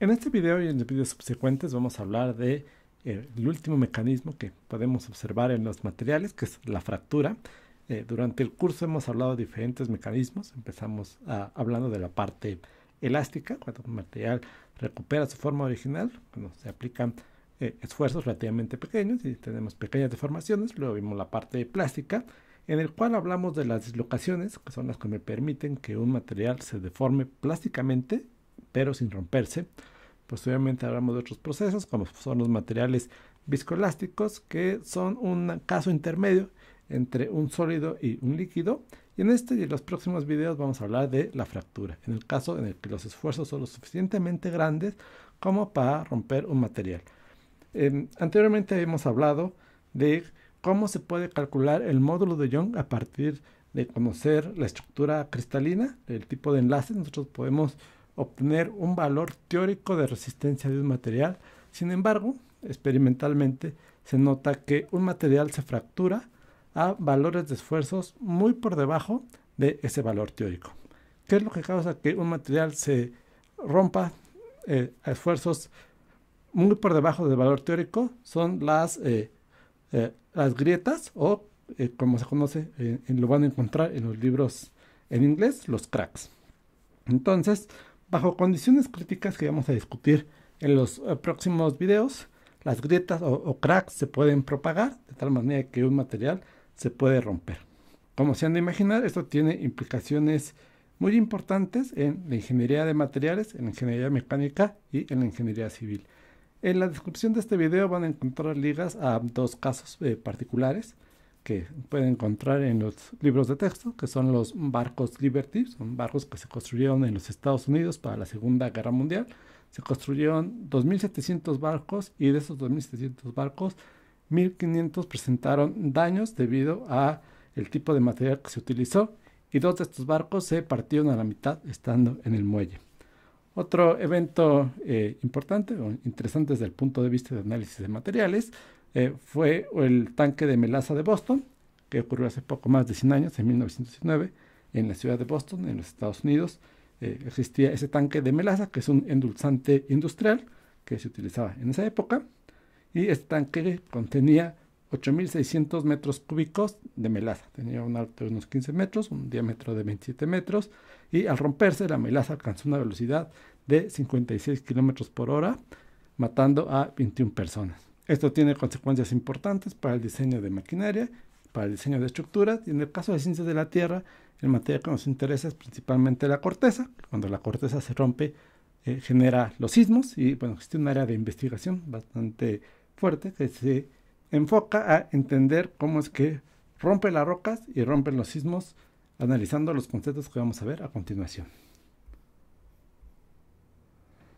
En este video y en los videos subsecuentes vamos a hablar de eh, el último mecanismo que podemos observar en los materiales, que es la fractura. Eh, durante el curso hemos hablado de diferentes mecanismos. Empezamos ah, hablando de la parte elástica, cuando un material recupera su forma original, cuando se aplican eh, esfuerzos relativamente pequeños y tenemos pequeñas deformaciones. Luego vimos la parte plástica, en el cual hablamos de las dislocaciones, que son las que me permiten que un material se deforme plásticamente sin romperse. Posteriormente hablamos de otros procesos, como son los materiales viscoelásticos, que son un caso intermedio entre un sólido y un líquido. Y en este y en los próximos videos vamos a hablar de la fractura, en el caso en el que los esfuerzos son lo suficientemente grandes como para romper un material. anteriormente hemos hablado de cómo se puede calcular el módulo de Young a partir de conocer la estructura cristalina, el tipo de enlace. Nosotros podemos obtener un valor teórico de resistencia de un material. Sin embargo, experimentalmente se nota que un material se fractura a valores de esfuerzos muy por debajo de ese valor teórico. ¿Qué es lo que causa que un material se rompa eh, a esfuerzos muy por debajo del valor teórico? Son las, eh, eh, las grietas o, como se conoce, lo van a encontrar en los libros en inglés, los cracks. Entonces, Bajo condiciones críticas que vamos a discutir en los eh, próximos videos, las grietas o, cracks se pueden propagar de tal manera que un material se puede romper. Como se han de imaginar, esto tiene implicaciones muy importantes en la ingeniería de materiales, en la ingeniería mecánica y en la ingeniería civil. En la descripción de este video van a encontrar ligas a dos casos eh, particulares que pueden encontrar en los libros de texto, que son los barcos Liberty, son barcos que se construyeron en los Estados Unidos para la Segunda Guerra Mundial. Se construyeron 2.700 barcos y de esos 2.700 barcos, 1.500 presentaron daños debido a el tipo de material que se utilizó y dos de estos barcos se partieron a la mitad estando en el muelle. Otro evento eh, importante o interesante desde el punto de vista de análisis de materiales eh, fue el tanque de melaza de Boston, que ocurrió hace poco más de 100 años, en 1909, en la ciudad de Boston, en los Estados Unidos. Eh, existía ese tanque de melaza, que es un endulzante industrial que se utilizaba en esa época, y este tanque contenía 8.600 metros cúbicos de melaza. Tenía un alto de unos 15 metros, un diámetro de 27 metros, y al romperse la melaza alcanzó una velocidad de 56 kilómetros por hora, matando a 21 personas. Esto tiene consecuencias importantes para el diseño de maquinaria, para el diseño de estructuras y en el caso de ciencias de la Tierra, el material que nos interesa es principalmente la corteza. Cuando la corteza se rompe, eh, genera los sismos y bueno, existe un área de investigación bastante fuerte que se enfoca a entender cómo es que rompe las rocas y rompen los sismos, analizando los conceptos que vamos a ver a continuación.